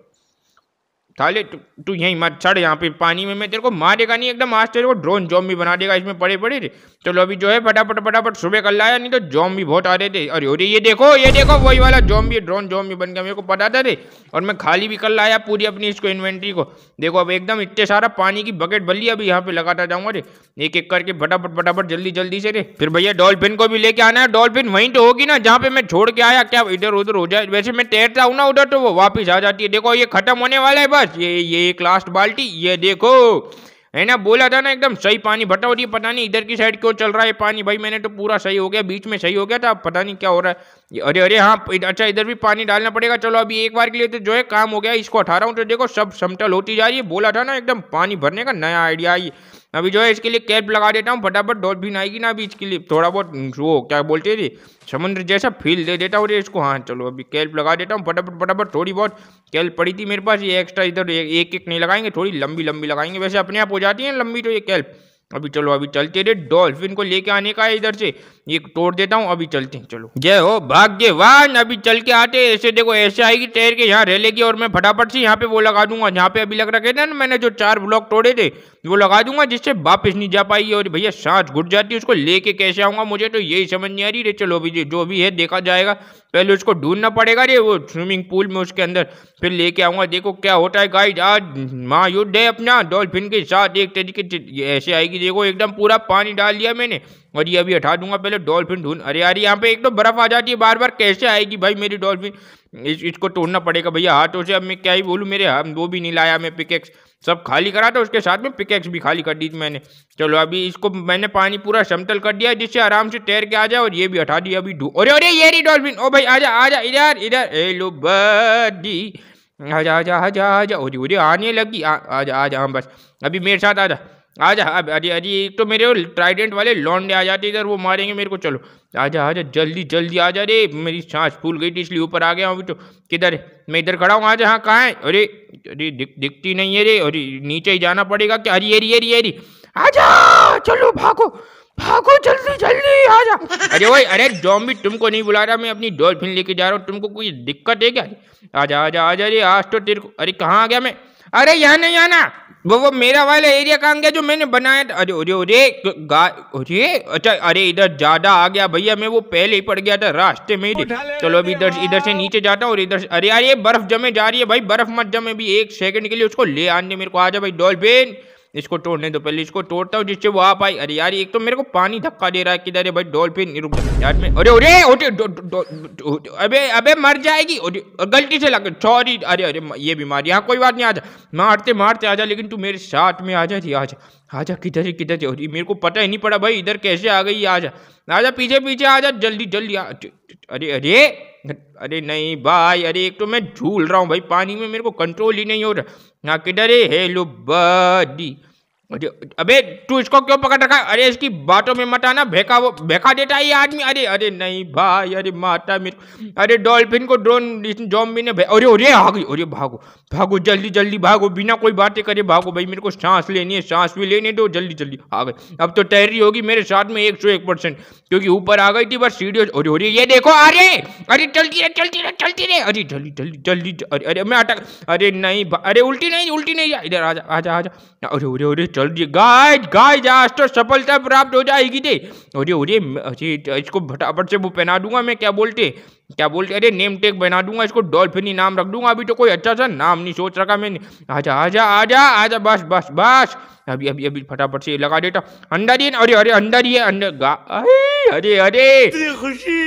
साले तू यहीं मत छड़ यहाँ पे पानी में मैं तेरे को मारेगा नहीं एकदम आज तेरे को ड्रोन जॉम भी बना देगा इसमें पड़े पड़े चलो तो अभी जो है फटाफट फटाफट सुबह कर लाया नहीं तो जॉम भी बहुत आ रहे थे अरे अरे ये देखो ये देखो वही वाला जॉम भी ड्रोन जॉम भी बन गया मेरे को पता था रे और मैं खाली भी कर लाया पूरी अपनी इसको इन्वेंट्री को देखो अब एकदम इतने सारा पानी की बकेट बल्ली अभी यहाँ पे लगाता जाऊँगा रे एक एक करके फटाफट फटाफट जल्दी जल्दी से रे फिर भैया डॉल्फिन को भी लेके आना है डॉल्फिन वहीं तो होगी ना जहाँ पे मैं छोड़ के आया क्या इधर उधर हो जाए वैसे मैं तैरता हूँ ना उधर तो वो वापिस आ जाती है देखो ये खत्म होने वाला है बस ये ये एक लास्ट बाल्टी ये देखो है ना बोला था ना एकदम सही पानी भटा हो रही है पता नहीं इधर की साइड क्यों चल रहा है पानी भाई मैंने तो पूरा सही हो गया बीच में सही हो गया था पता नहीं क्या हो रहा है अरे अरे हाँ अच्छा इधर भी पानी डालना पड़ेगा चलो अभी एक बार के लिए तो जो है काम हो गया इसको हटा रहा हूँ तो देखो सब समटल होती जा रही है बोला था ना एकदम पानी भरने का नया आइडिया आई अभी जो है इसके लिए कैप लगा देता हूँ फटाफट डॉट भी आएगी ना अभी इसके लिए थोड़ा बहुत वो क्या बोलते थे समुद्र जैसा फील दे देता हूँ इसको हाँ चलो अभी कैल्प लगा देता हूँ फटाफट फटाफट थोड़ी बहुत कैल्प पड़ी थी मेरे पास ये एक्स्ट्रा इधर एक एक नहीं लगाएंगे थोड़ी लंबी लंबी लगाएंगे वैसे अपने आप हो जाती है लंबी तो ये कैल्प अभी चलो अभी चलते रहे डॉल्फिन को लेके आने का है इधर से ये तोड़ देता हूँ अभी चलते हैं चलो जय हो भाग्यवान अभी चल के आते ऐसे देखो ऐसे आएगी तैर के यहाँ रह लेगी और मैं फटाफट से यहाँ पे वो लगा दूंगा यहाँ पे अभी लग रखे थे ना मैंने जो चार ब्लॉक तोड़े थे वो लगा दूंगा जिससे वापस नहीं जा पाएगी और भैया सांस घुट जाती है उसको लेके कैसे आऊँगा मुझे तो यही समझ नहीं आ रही रे चलो भी जो भी है देखा जाएगा पहले उसको ढूंढना पड़ेगा रे वो स्विमिंग पूल में उसके अंदर फिर लेके आऊँगा देखो क्या होता है गाइड आज महायुद्ध है अपना डॉल्फिन के साथ एक तरीके ऐसे आएगी देखो एकदम पूरा पानी डाल दिया मैंने और ये अभी हटा दूंगा पहले डॉल्फिन ढूंढ अरे यार यहाँ पे एक तो बर्फ आ जाती है बार बार कैसे आएगी भाई मेरी डॉल्फिन इस, इसको तोड़ना पड़ेगा भैया हाथों से अब मैं क्या ही बोलूँ मेरे हम वो भी नहीं लाया मैं पिकेक्स सब खाली करा था उसके साथ में पिकेक्स भी खाली कर दी थी मैंने चलो अभी इसको मैंने पानी पूरा समतल कर दिया जिससे आराम से तैर के आ जाए और ये भी हटा दिया अभी अरे अरे ये रही डॉल्फिन ओ भाई आजा आजा इधर इधर ए लो आजा आजा आजा आजा ओरे ओरे आने लगी आजा आजा हाँ बस अभी मेरे साथ आजा जा अब अरे अरे एक तो मेरे ट्राइडेंट वाले लौंडे आ जाते इधर वो मारेंगे मेरे को चलो आजा जा जल्दी जल्दी आ जा रे मेरी सांस फूल गई थी इसलिए ऊपर आ गया अभी तो किधर मैं इधर खड़ा हूँ आ जा हाँ कहाँ है अरे अरे दिख, दिखती नहीं है रे अरे नीचे ही जाना पड़ेगा क्या अरे अरे अरे अरे जा चलो भागो भागो जल्दी जल्दी जा अरे भाई अरे जॉम्बी तुमको नहीं बुला रहा मैं अपनी डॉल्फिन लेके जा रहा हूँ तुमको कोई दिक्कत है क्या आजा आ जा रे आज तो तेरे को अरे कहाँ आ गया मैं अरे यहाँ नहीं आना वो वो मेरा वाला एरिया कहाँ गया जो मैंने बनाया था अरे अरे अरे अरे अच्छा अरे इधर ज़्यादा आ गया भैया मैं वो पहले ही पड़ गया था रास्ते में ही चलो अभी इधर इधर से नीचे जाता हूँ और इधर अरे यार ये बर्फ़ जमे जा रही है भाई बर्फ़ मत जमे भी एक सेकंड के लिए उसको ले आने मेरे को आ जा भाई डॉल्फिन इसको तोड़ने दो पहले इसको तोड़ता हूँ जिससे वो आ पाई अरे यार एक तो मेरे को पानी धक्का दे रहा है किधर है भाई डॉल्फिन रुक यार में अरे अरे अरे अबे अबे मर जाएगी गलती से लग सॉरी अरे अरे ये बीमारी यहाँ कोई बात नहीं आ जा मारते मारते आ जा लेकिन तू मेरे साथ में आ जा आज आजा किधर है किधर जा रही मेरे को पता ही नहीं पड़ा भाई इधर कैसे आ गई आजा आजा पीछे पीछे आजा जल्दी जल्दी अरे अरे अरे नहीं भाई अरे एक तो मैं झूल रहा हूँ भाई पानी में मेरे को कंट्रोल ही नहीं हो रहा ना किधर है हेलो बडी अरे अबे तू इसको क्यों पकड़ रखा अरे इसकी बातों में मत आना भेका वो भेका देता है ये आदमी अरे अरे नहीं भाई अरे माता मेरे अरे डॉल्फिन को ड्रोन जॉम्बी ने अरे अरे आ गई अरे भागो भागो जल्दी जल्दी भागो बिना कोई बातें करे भागो भाई मेरे को सांस लेनी है सांस भी लेने दो जल्दी जल्दी आ गए अब तो तैयारी होगी मेरे साथ में एक सौ एक परसेंट क्योंकि ऊपर आ गई थी बस सीढ़ी और हो रही ये देखो आ रहे अरे चलती रहे चलती रहे चलती रहे अरे जल्दी जल्दी जल्दी अरे अरे मैं अटक अरे नहीं अरे उल्टी नहीं उल्टी नहीं इधर आ जा आ जा अरे अरे अरे चल दिए गाय गाय आज तो सफलता प्राप्त हो जाएगी दे अरे अरे अरे इसको फटाफट से वो पहना दूंगा मैं क्या बोलते क्या बोलते अरे नेम टेक बना दूंगा इसको डॉल्फिनी नाम रख दूंगा अभी तो कोई अच्छा सा नाम नहीं सोच रखा मैंने आजा आजा आजा आजा बस बस बस अभी अभी अभी फटाफट से लगा देता अंदर ही अरे अरे अंदर ही अंदर गा अरे अरे अरे इतनी खुशी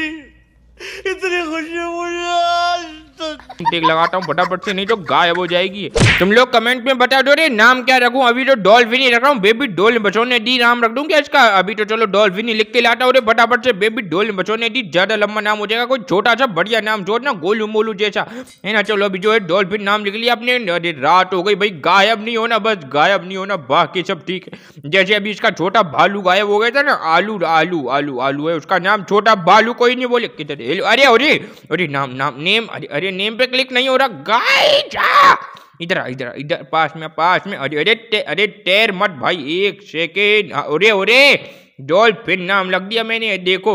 इतनी खुशी मुझे टिक लगाता हूँ फटाफट से नहीं तो गायब हो जाएगी तुम लोग कमेंट में बता दो रे नाम क्या रखू अभी तो डॉल्फिनी रख रहा हूँ बेबी डोल बचोने डी नाम रख दूंगा इसका अभी तो चलो डॉल्फिनी लिख के लाता हूँ फटाफट से बेबी डोल बचोने डी ज्यादा लंबा नाम हो जाएगा कोई छोटा सा बढ़िया नाम जो ना गोलू मोलू जैसा है ना चलो अभी जो है डॉल्फिन नाम लिख लिया अपने अरे रात हो गई भाई गायब नहीं होना बस गायब नहीं होना बाकी सब ठीक है जैसे अभी इसका छोटा भालू गायब हो गया था ना आलू आलू आलू आलू है उसका नाम छोटा भालू कोई नहीं बोले किधर अरे अरे अरे नाम नाम नेम अरे अरे अरे नेम पे क्लिक नहीं हो रहा गाइस इधर इधर इधर पास में पास में अरे अरे ते, अरे तैर मत भाई एक सेकेंड अरे अरे डॉल्फिन नाम लग दिया मैंने देखो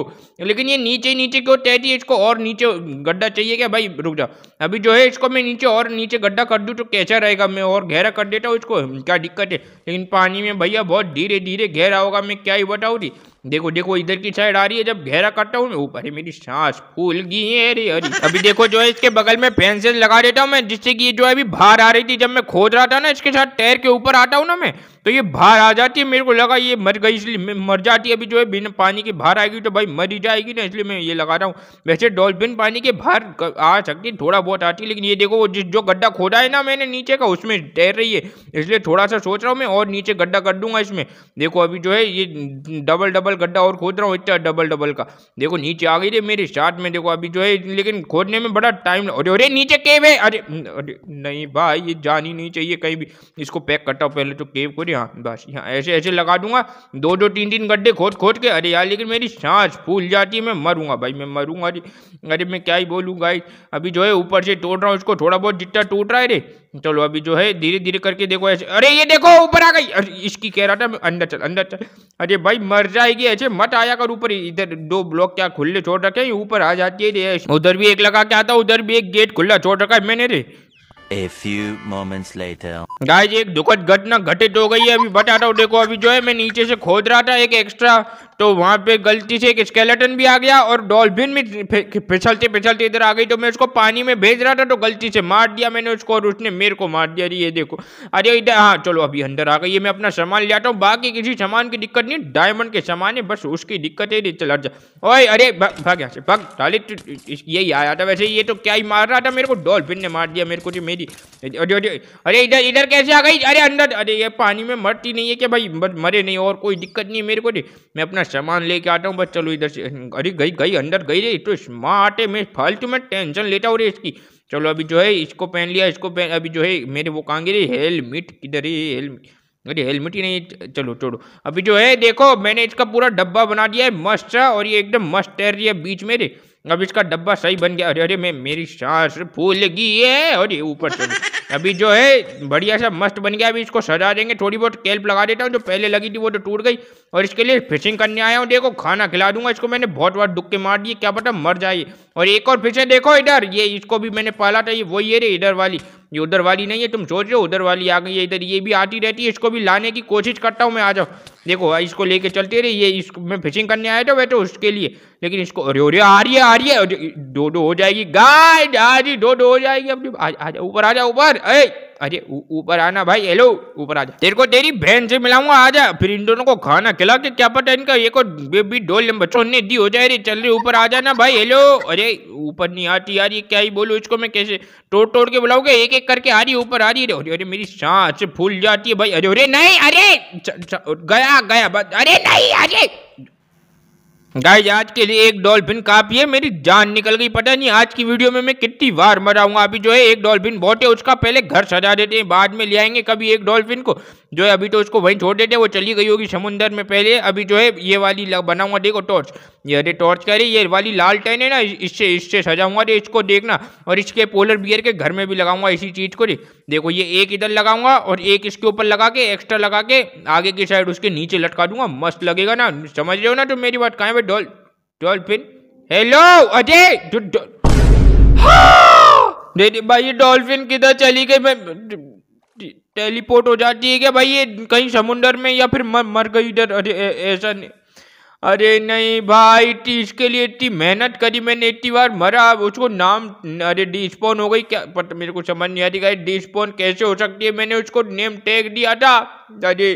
लेकिन ये नीचे नीचे क्यों तैरती है इसको और नीचे गड्ढा चाहिए क्या भाई रुक जा अभी जो है इसको मैं नीचे और नीचे गड्ढा कर दूँ तो कैसा रहेगा मैं और गहरा कर देता हूँ इसको क्या दिक्कत है लेकिन पानी में भैया बहुत धीरे धीरे गहरा होगा मैं क्या ही बताऊँ थी देखो देखो इधर की साइड आ रही है जब घेरा करता हूँ मैं ऊपर मेरी सांस फूल गई है अरे अरे अभी देखो जो है इसके बगल में फेंसेस लगा देता हूँ मैं जिससे कि ये जो है अभी बाहर आ रही थी जब मैं खोद रहा था ना इसके साथ टैर के ऊपर आता हूँ ना मैं तो ये बाहर आ जाती है मेरे को लगा ये मर गई इसलिए मर जाती है अभी जो है बिना पानी के बाहर आएगी तो भाई मर ही जाएगी ना इसलिए मैं ये लगा रहा हूँ वैसे डॉल्फिन पानी के बाहर आ सकती थोड़ा बहुत आती है लेकिन ये देखो जिस जो गड्ढा खोदा है ना मैंने नीचे का उसमें तैर रही है इसलिए थोड़ा सा सोच रहा हूँ मैं और नीचे गड्ढा कर दूंगा इसमें देखो अभी जो है ये डबल डबल गड्ढा और खोद रहा हूँ इतना डबल डबल का देखो नीचे आ गई रे मेरे साथ में देखो अभी जो है लेकिन खोदने में बड़ा टाइम अरे अरे नीचे केव है अरे अरे नहीं भाई ये जान ही नहीं चाहिए कहीं भी इसको पैक करता हूँ पहले तो केव को यहाँ बस यहाँ ऐसे ऐसे लगा दूंगा दो दो तीन तीन गड्ढे खोद खोद के अरे यार लेकिन मेरी सांस फूल जाती है मैं मरूंगा भाई मैं मरूंगा अरे अरे मैं क्या ही बोलूँ गाई अभी जो है ऊपर से तोड़ रहा हूँ उसको थोड़ा बहुत जितना टूट रहा है रे चलो अभी जो है धीरे धीरे करके देखो ऐसे अरे ये देखो ऊपर आ गई अरे इसकी कह रहा था अंदर चल अंदर चल अरे भाई मर जाएगी ऐसे मत आया कर ऊपर इधर दो ब्लॉक क्या खुले छोड़ रखे हैं ऊपर आ जाती है उधर भी एक लगा के आता उधर भी एक गेट खुला छोड़ रखा है मैंने रे A few moments later. Guys एक दुखद घटना घटित हो गई है अभी बताता हूँ देखो अभी जो है मैं नीचे से खोद रहा था एक एक्स्ट्रा तो वहाँ पे गलती से एक स्केलेटन भी आ गया और डॉल्फिन भी फिसलते फिसलते इधर आ गई तो मैं उसको पानी में भेज रहा था तो गलती से मार दिया मैंने उसको और उसने मेरे को मार दिया अरे ये देखो अरे इधर हाँ चलो अभी अंदर आ गई ये मैं अपना सामान ले आता हूँ बाकी किसी सामान की दिक्कत नहीं डायमंड के सामान है बस उसकी दिक्कत है चल अर्जा ओए अरे भाग यहाँ से भाग डाले यही आया था वैसे ये तो क्या ही मार रहा था मेरे को डॉल्फिन ने मार दिया मेरे को मेरी अरे इधर इधर कैसे आ गई अरे अंदर अरे ये पानी में मरती नहीं है क्या भाई मरे नहीं और कोई दिक्कत नहीं है मेरे को मैं अपना सामान लेके आता हूँ बस चलो इधर से अरे गई गई अंदर गई रही तो स्मार्ट है मैं फालतू में टेंशन लेता हूँ रे इसकी चलो अभी जो है इसको पहन लिया इसको पहन अभी जो है मेरे वो कहाँगे रे हेलमेट किधर है हेलमेट अरे हेलमेट ही नहीं चलो छोड़ो अभी जो है देखो मैंने इसका पूरा डब्बा बना दिया है मस्त सा और ये एकदम मस्त तैर रही है बीच में रे अब इसका डब्बा सही बन गया अरे अरे मैं मेरी सांस फूल गई है और ये ऊपर चलो अभी जो है बढ़िया सा मस्त बन गया अभी इसको सजा देंगे थोड़ी बहुत कैल्प लगा देता हूँ जो पहले लगी थी वो तो टूट गई और इसके लिए फिशिंग करने आया हूँ देखो खाना खिला दूंगा इसको मैंने बहुत बार डुक्के मार दिए क्या पता मर जाए और एक और फिश है देखो इधर ये इसको भी मैंने पाला था ये वो ये रे इधर वाली ये उधर वाली नहीं है तुम सोच रहे हो उधर वाली आ गई है इधर ये भी आती रहती है इसको भी लाने की कोशिश करता हूँ मैं आ जाओ देखो इसको लेके चलते रहे ये इसको मैं फिशिंग करने आया था वैसे उसके लिए लेकिन इसको अरे अरे आ रही है आ रही है दो दो हो जाएगी गाय आ रही दो दो हो जाएगी अपनी ऊपर आ जाओ ऊपर अरे अरे ऊपर आना भाई हेलो ऊपर आ जा तेरे को तेरी बहन से मिलाऊंगा आ जा फिर इन दोनों को खाना खिला के क्या पता इनका ये को बेबी डोल बच्चों ने दी हो जाए रे चल रही ऊपर आ जाना भाई हेलो अरे ऊपर नहीं आती यार ये क्या ही बोलू इसको मैं कैसे तोड़ तोड़ के बुलाओगे एक एक करके आ रही ऊपर आ रही है अरे अरे मेरी सांस फूल जाती है भाई अरे अरे नहीं अरे गया गया अरे नहीं अरे गाइज आज के लिए एक डॉल्फिन काफी है मेरी जान निकल गई पता नहीं आज की वीडियो में मैं कितनी बार मराऊंगा अभी जो है एक डॉल्फिन बहुत है उसका पहले घर सजा देते हैं बाद में ले आएंगे कभी एक डॉल्फिन को जो है अभी तो उसको वहीं छोड़ देते हैं वो चली गई होगी समुंदर में पहले अभी जो है ये वाली बना हुआ देखो टॉर्च ये अरे टॉर्च कह रही ये वाली लाल टेन है ना इससे इससे सजाऊंगा रे इसको देखना और इसके पोलर बियर के घर में भी लगाऊंगा इसी चीज को रे देखो ये एक इधर लगाऊंगा और एक इसके ऊपर लगा के एक्स्ट्रा लगा के आगे की साइड उसके नीचे लटका दूंगा मस्त लगेगा ना समझ रहे हो ना तो मेरी बात कहाँ है डॉल डॉल्फिन हेलो अजय हाँ! दे, भाई ये डॉल्फिन किधर चली गई मैं टेलीपोर्ट हो जाती है क्या भाई ये कहीं समुंदर में या फिर मर, मर गई इधर अरे ऐसा नहीं अरे नहीं भाई इसके लिए इतनी मेहनत करी मैंने इतनी बार मरा उसको नाम अरे डिस्पोन हो गई क्या पट मेरे को समझ नहीं आ रही डिस्पोन कैसे हो सकती है मैंने उसको नेम टैग दिया था अरे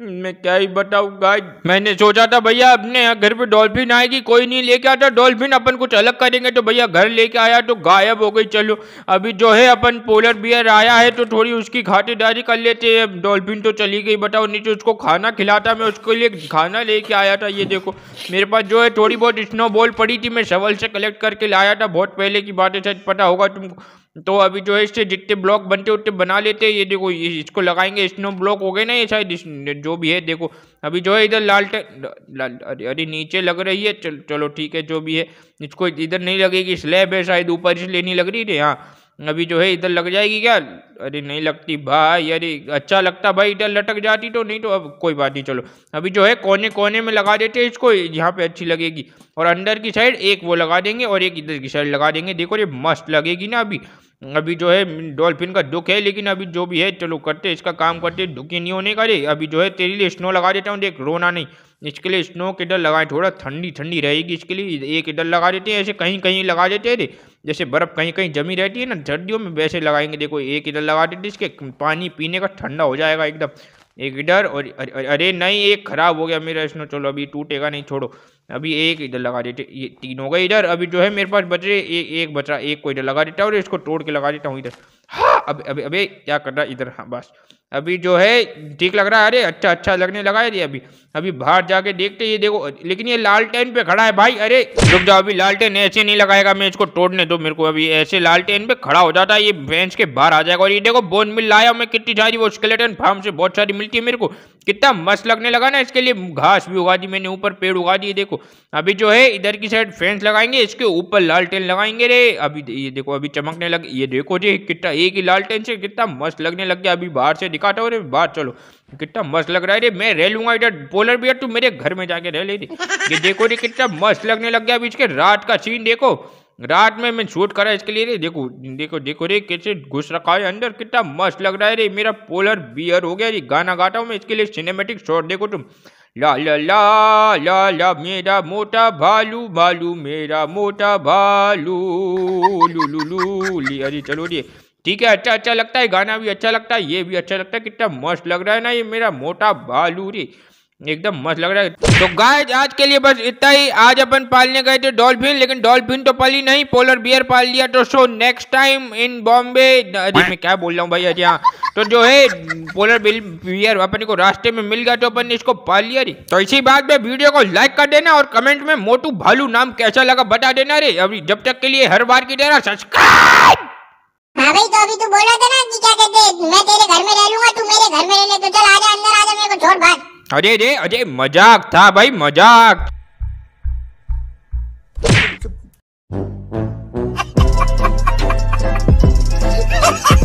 मैं क्या ही बताऊँ गाय मैंने सोचा था भैया अपने घर पे डॉल्फिन आएगी कोई नहीं लेके आता डॉल्फिन अपन कुछ अलग करेंगे तो भैया घर लेके आया तो गायब हो गई चलो अभी जो है अपन पोलर बियर आया है तो थोड़ी उसकी खातिरदारी कर लेते हैं डॉल्फिन तो चली गई बताओ नहीं तो उसको खाना खिलाता मैं उसके लिए खाना लेके आया था ये देखो मेरे पास जो है थोड़ी बहुत स्नो बॉल पड़ी थी मैं शवल से कलेक्ट करके लाया था बहुत पहले की बात है शायद पता होगा तुमको तो अभी जो है इससे जितने ब्लॉक बनते उतने बना लेते हैं ये देखो ये इसको लगाएंगे स्नो ब्लॉक हो गए ना ये शायद जो भी है देखो अभी जो है इधर लाल अरे अरे नीचे लग रही है चल चलो ठीक है जो भी है इसको इधर नहीं लगेगी स्लैब है शायद ऊपर इसलिए नहीं लग रही थी हाँ अभी जो है इधर लग जाएगी क्या अरे नहीं लगती भाई अरे अच्छा लगता भाई इधर लटक जाती तो नहीं तो अब कोई बात नहीं चलो अभी जो है कोने कोने में लगा देते हैं इसको यहाँ पे अच्छी लगेगी और अंदर की साइड एक वो लगा देंगे और एक इधर की साइड लगा देंगे देखो ये मस्त लगेगी ना अभी अभी जो है डॉल्फिन का दुख है लेकिन अभी जो भी है चलो करते इसका काम करते दुखी नहीं होने का रे अभी जो है तेरे लिए स्नो लगा देता हूँ देख रोना नहीं इसके लिए स्नो के डर लगाए थोड़ा ठंडी ठंडी रहेगी इसके लिए एक डर लगा देते हैं ऐसे कहीं कहीं लगा देते हैं रे जैसे बर्फ़ कहीं कहीं जमी रहती है ना सर्दियों में वैसे लगाएंगे देखो एक डर लगा देते इसके पानी पीने का ठंडा हो जाएगा एकदम एक इधर और अरे नहीं एक खराब हो गया मेरा इसमें चलो अभी टूटेगा नहीं छोड़ो अभी एक इधर लगा देते ये तीन हो गए इधर अभी जो है मेरे पास बच रहे एक एक बच रहा एक को इधर लगा देता और इसको तोड़ के लगा देता हूँ इधर हाँ अब अभी अभी क्या कर रहा है इधर हाँ बस अभी जो है ठीक लग रहा है अरे अच्छा अच्छा लगने लगा है अभी अभी बाहर जाके देखते ये देखो लेकिन ये लालटेन पे खड़ा है भाई अरे रुक जाओ अभी लालटेन ऐसे नहीं लगाएगा मैं इसको तोड़ने दो मेरे को अभी ऐसे लालटेन पे खड़ा हो जाता है ये बेंच के बाहर आ जाएगा और ये देखो बोन मिल लाया मैं कितनी सारी वो स्केलेटन फार्म से बहुत सारी मिलती है मेरे को कितना मस्त लगने लगा ना इसके लिए घास भी उगा दी मैंने ऊपर पेड़ उगा दिए देखो अभी जो है इधर की साइड फेंस लगाएंगे इसके ऊपर लालटेन लगाएंगे रे अभी ये देखो अभी चमकने लग ये देखो जी कितना एक ही लालटेन से कितना मस्त लगने लग गया अभी बाहर से दिखाता रे बाहर चलो कितना मस्त लग रहा है रे मैं रह लूंगा इधर पोलर बियर तू मेरे घर में जाके रह ले रे ये देखो रे कितना मस्त लगने लग गया अभी इसके रात का सीन देखो रात में मैं शूट करा इसके लिए रे देखो देखो देखो रे कैसे घुस रखा है अंदर कितना मस्त लग रहा है रे मेरा पोलर बियर हो गया रे गाना गाता हूँ मैं इसके लिए सिनेमेटिक शॉट देखो तुम ला ला ला ला ला मेरा मोटा भालू भालू मेरा मोटा भालू लू लू लू ली अरे चलो रे ठीक है अच्छा अच्छा लगता है गाना भी अच्छा लगता है ये भी अच्छा लगता है कितना मस्त लग रहा है ना ये मेरा मोटा भालू रे एकदम मस्त लग रहा है तो गाय आज के लिए बस इतना ही आज अपन पालने गए थे डॉल्फिन लेकिन डॉल्फिन तो पाली नहीं पोलर बियर पाल लिया तो so next time in Bombay अरे मैं क्या बोल रहा हूँ भाई अरे तो जो है पोलर बिल बियर अपने को रास्ते में मिल गया तो अपन ने इसको पाल लिया रे तो इसी बात में वीडियो को लाइक कर देना और कमेंट में मोटू भालू नाम कैसा लगा बता देना रे अभी जब तक के लिए हर बार की तरह सब्सक्राइब हाँ भाई तो अभी तू बोल रहा था ना कि क्या कहते हैं मैं तेरे घर में रह लूंगा तू मेरे घर में रह ले तो चल आजा अंदर आजा मेरे को छोड़ भाग अरे अरे अरे मजाक था भाई मजाक Ha ha ha!